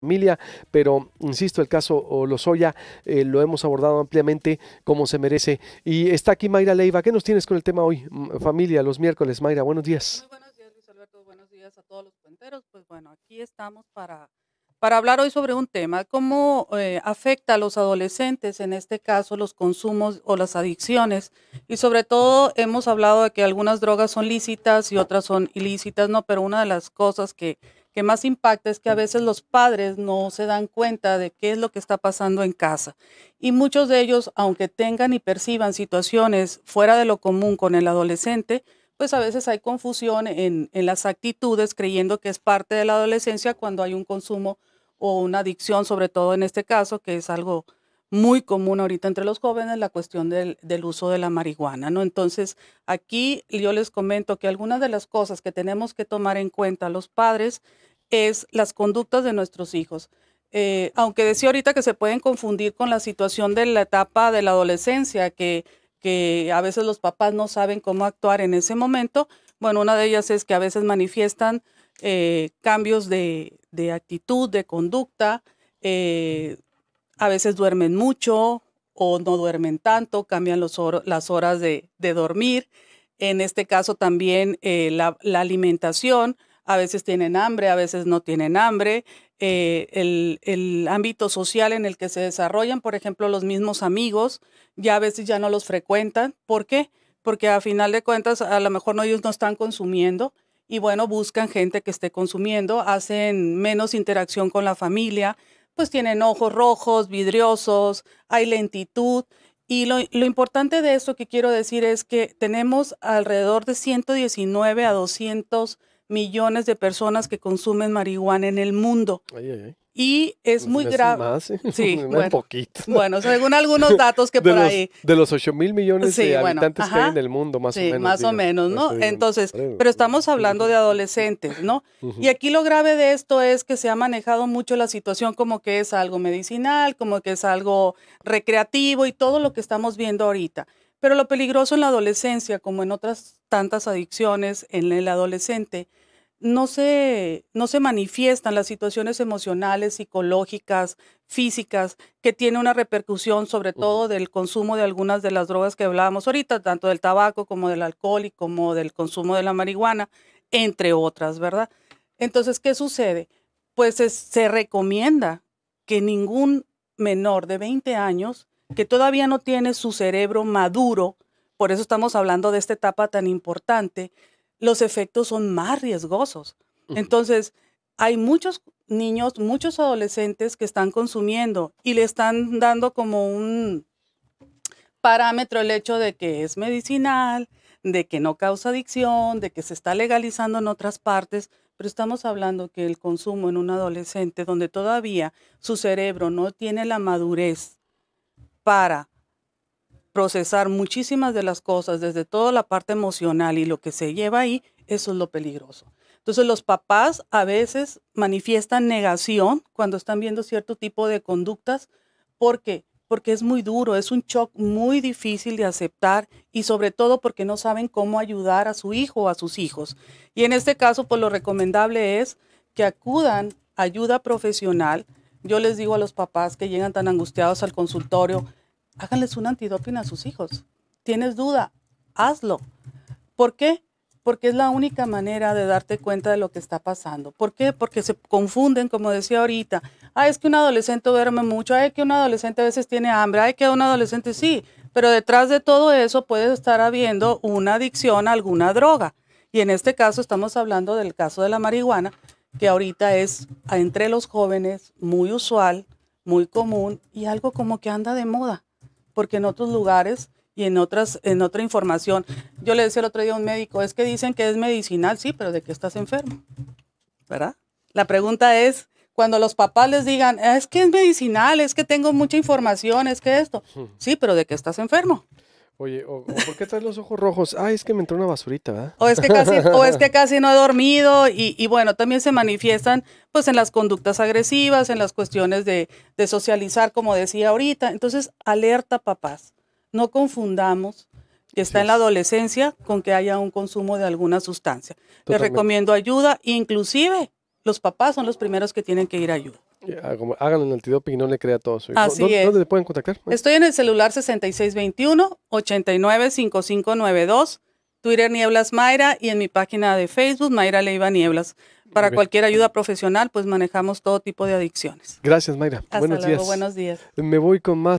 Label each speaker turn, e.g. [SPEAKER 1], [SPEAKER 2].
[SPEAKER 1] familia, pero insisto, el caso Lozoya soya eh, lo hemos abordado ampliamente como se merece. Y está aquí Mayra Leiva. ¿Qué nos tienes con el tema hoy, familia, los miércoles? Mayra, buenos días. Muy buenos días, Luis Alberto. Buenos días a todos los cuenteros. Pues bueno, aquí estamos para, para hablar hoy sobre un tema, cómo eh, afecta a los adolescentes, en este caso los consumos o las adicciones. Y sobre todo hemos hablado de que algunas drogas son lícitas y otras son ilícitas, ¿no? Pero una de las cosas que que más impacta es que a veces los padres no se dan cuenta de qué es lo que está pasando en casa. Y muchos de ellos, aunque tengan y perciban situaciones fuera de lo común con el adolescente, pues a veces hay confusión en, en las actitudes, creyendo que es parte de la adolescencia cuando hay un consumo o una adicción, sobre todo en este caso, que es algo muy común ahorita entre los jóvenes la cuestión del, uso de la marihuana, ¿no? Entonces, aquí yo les comento que algunas de las cosas que tenemos que tomar en cuenta los padres es las conductas de nuestros hijos. Eh, aunque decía ahorita que se pueden confundir con la situación de la etapa de la adolescencia, que, que a veces los papás no saben cómo actuar en ese momento, bueno, una de ellas es que a veces manifiestan eh, cambios de, de, actitud, de conducta, eh, a veces duermen mucho o no duermen tanto, cambian las horas de, dormir. En este caso también eh, la, alimentación, a veces tienen hambre, a veces no tienen hambre. Eh, el, ámbito social en el que se desarrollan, por ejemplo, los mismos amigos, ya a veces ya no los frecuentan. ¿Por qué? Porque a final de cuentas, a lo mejor no, ellos no están consumiendo y bueno, buscan gente que esté consumiendo, hacen menos interacción con la familia, pues tienen ojos rojos, vidriosos, hay lentitud. Y lo, importante de esto que quiero decir es que tenemos alrededor de 119 a 200 millones de personas que consumen marihuana en el mundo. Y es pues muy grave. Más, ¿eh? poquito. Bueno, según algunos datos que por ahí. De los 8 mil millones de habitantes que hay en el mundo, más o menos. Más o menos, ¿no? Entonces, pero, estamos pues, hablando de adolescentes, ¿no? Y aquí lo grave de esto es que se ha manejado mucho la situación como que es algo medicinal, como que es algo recreativo y todo lo que estamos viendo ahorita. Pero lo peligroso en la adolescencia, como en otras tantas adicciones en el adolescente, no se, manifiestan las situaciones emocionales, psicológicas, físicas, que tiene una repercusión sobre todo del consumo de algunas de las drogas que hablábamos ahorita, tanto del tabaco como del alcohol y como del consumo de la marihuana, entre otras, ¿verdad? Entonces, ¿qué sucede? Pues se recomienda que ningún menor de 20 años que todavía no tiene su cerebro maduro, por eso estamos hablando de esta etapa tan importante, los efectos son más riesgosos. Entonces, hay muchos niños, muchos adolescentes que están consumiendo y le están dando como un parámetro el hecho de que es medicinal, de que no causa adicción, de que se está legalizando en otras partes, pero estamos hablando que el consumo en un adolescente donde todavía su cerebro no tiene la madurez para procesar muchísimas de las cosas, desde toda la parte emocional y lo que se lleva ahí, eso es lo peligroso. Entonces los papás a veces manifiestan negación cuando están viendo cierto tipo de conductas. ¿Por Porque es muy duro, es un shock muy difícil de aceptar y sobre todo porque no saben cómo ayudar a su hijo o a sus hijos. Y en este caso, pues lo recomendable es que acudan ayuda profesional. Yo les digo a los papás que llegan tan angustiados al consultorio, háganles un antidoping a sus hijos. ¿Tienes duda? Hazlo. ¿Por qué? Porque es la única manera de darte cuenta de lo que está pasando. ¿Por qué? Porque se confunden, como decía ahorita. Ah, es que un adolescente duerme mucho. Ay, es que un adolescente a veces tiene hambre. Ay, que un adolescente sí. Pero detrás de todo eso puede estar habiendo una adicción a alguna droga. Y en este caso estamos hablando del caso de la marihuana, que ahorita es entre los jóvenes muy usual, muy común y algo como que anda de moda porque en otros lugares y en otras en otra información. Yo le decía el otro día a un médico, es que dicen que es medicinal, sí, pero de que estás enfermo. ¿Verdad? La pregunta es cuando los papás les digan, es que es medicinal, es que tengo mucha información, es que esto. Hmm. Sí, pero de qué estás enfermo. Oye, o, ¿por qué traes los ojos rojos? Ah, es que me entró una basurita, ¿verdad? O es que casi, o es que casi no he dormido y, bueno, también se manifiestan pues en las conductas agresivas, en las cuestiones de, socializar, como decía ahorita. Entonces, alerta papás, no confundamos que está en la adolescencia con que haya un consumo de alguna sustancia. Les recomiendo ayuda, inclusive los papás son los primeros que tienen que ir a ayuda. Hagan el antidoping y no le crea todo eso. Así ¿Dónde, le pueden contactar? Estoy en el celular 6621-895592, Twitter Nieblas Mayra y en mi página de Facebook Mayra Leiva Nieblas. Para cualquier ayuda profesional, pues manejamos todo tipo de adicciones. Gracias, Mayra. buenos días. Buenos días. Me voy con más.